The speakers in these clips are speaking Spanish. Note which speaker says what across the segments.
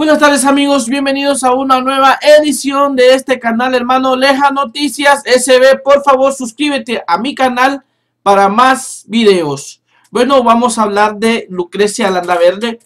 Speaker 1: Buenas tardes amigos, bienvenidos a una nueva edición de este canal hermano Leja Noticias SB. Por favor suscríbete a mi canal para más videos. Bueno, vamos a hablar de Lucrecia verde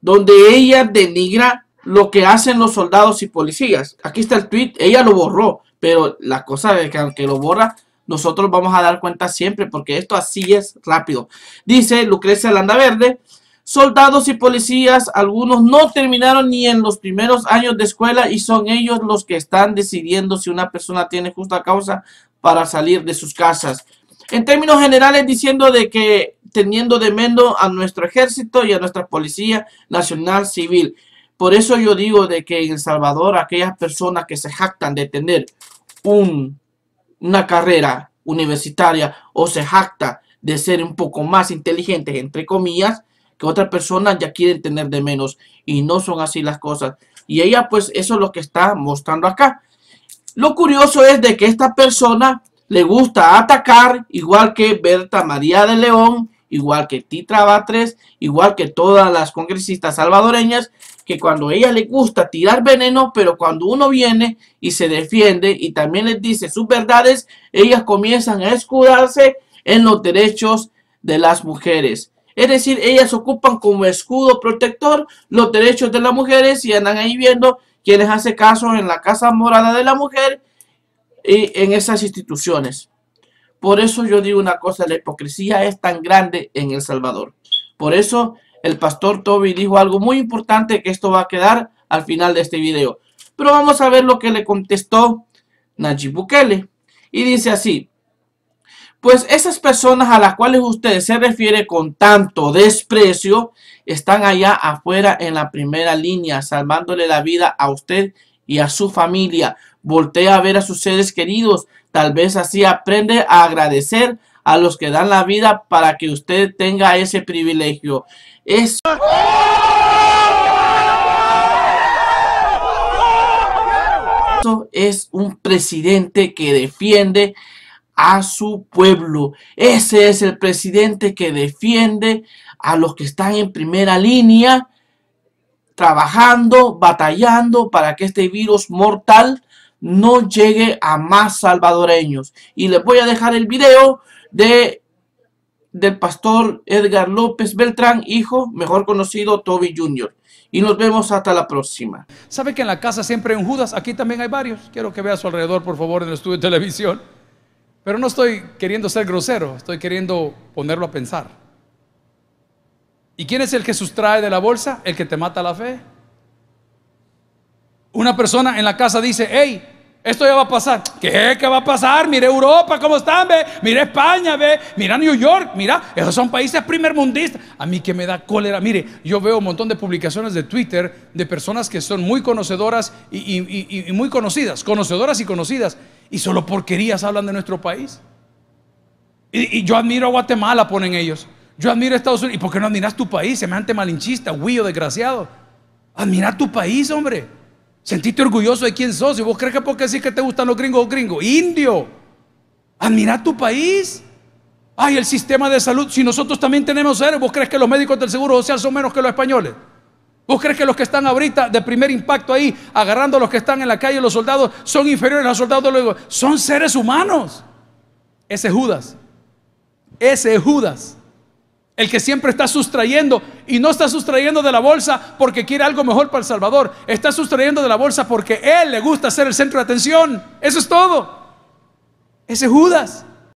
Speaker 1: donde ella denigra lo que hacen los soldados y policías. Aquí está el tweet, ella lo borró, pero la cosa es que aunque lo borra, nosotros vamos a dar cuenta siempre porque esto así es rápido. Dice Lucrecia Landaverde. Verde Soldados y policías, algunos no terminaron ni en los primeros años de escuela y son ellos los que están decidiendo si una persona tiene justa causa para salir de sus casas. En términos generales, diciendo de que teniendo de mendo a nuestro ejército y a nuestra policía nacional civil. Por eso yo digo de que en El Salvador aquellas personas que se jactan de tener una carrera universitaria o se jacta de ser un poco más inteligentes, entre comillas, que otras personas ya quieren tener de menos y no son así las cosas. Y ella pues eso es lo que está mostrando acá. Lo curioso es de que esta persona le gusta atacar, igual que Berta María de León, igual que Titra Batres, igual que todas las congresistas salvadoreñas, que cuando a ella le gusta tirar veneno, pero cuando uno viene y se defiende y también les dice sus verdades, ellas comienzan a escudarse en los derechos de las mujeres. Es decir, ellas ocupan como escudo protector los derechos de las mujeres y andan ahí viendo quienes hacen hace caso en la Casa Morada de la Mujer y en esas instituciones. Por eso yo digo una cosa, la hipocresía es tan grande en El Salvador. Por eso el pastor Toby dijo algo muy importante que esto va a quedar al final de este video. Pero vamos a ver lo que le contestó Najib Bukele. Y dice así, pues esas personas a las cuales usted se refiere con tanto desprecio están allá afuera en la primera línea, salvándole la vida a usted y a su familia. Voltea a ver a sus seres queridos. Tal vez así aprende a agradecer a los que dan la vida para que usted tenga ese privilegio. Eso es un presidente que defiende a su pueblo. Ese es el presidente que defiende a los que están en primera línea, trabajando, batallando para que este virus mortal no llegue a más salvadoreños. Y les voy a dejar el video de del pastor Edgar López Beltrán, hijo, mejor conocido Toby Jr. Y nos vemos
Speaker 2: hasta la próxima. ¿Sabe que en la casa siempre en Judas, aquí también hay varios? Quiero que vea a su alrededor, por favor, en el estudio de televisión. Pero no estoy queriendo ser grosero, estoy queriendo ponerlo a pensar. ¿Y quién es el que sustrae de la bolsa? El que te mata la fe. Una persona en la casa dice, hey, esto ya va a pasar. ¿Qué? ¿Qué va a pasar? Mire Europa, ¿cómo están? Ve? Mire España, ve. Mira New York, mira. Esos son países primermundistas. A mí que me da cólera. Mire, yo veo un montón de publicaciones de Twitter de personas que son muy conocedoras y, y muy conocidas. Conocedoras y conocidas. Y solo porquerías hablan de nuestro país. Y, yo admiro a Guatemala, ponen ellos. Yo admiro a Estados Unidos. ¿Y por qué no admiras tu país? Se Semejante malinchista, huyo, desgraciado. Admira tu país, hombre. Sentiste orgulloso de quién sos. Y vos crees que porque decís que te gustan los gringos o gringos. Indio. Admira tu país. Ay, el sistema de salud. Si nosotros también tenemos seres, ¿vos crees que los médicos del seguro social son menos que los españoles? ¿Vos crees que los que están ahorita de primer impacto ahí, agarrando a los que están en la calle, los soldados, son inferiores a los soldados? Luego, son seres humanos. Ese Judas. Ese Judas. El que siempre está sustrayendo y no está sustrayendo de la bolsa porque quiere algo mejor para El Salvador. Está sustrayendo de la bolsa porque él le gusta ser el centro de atención. Eso es todo. Ese es Judas.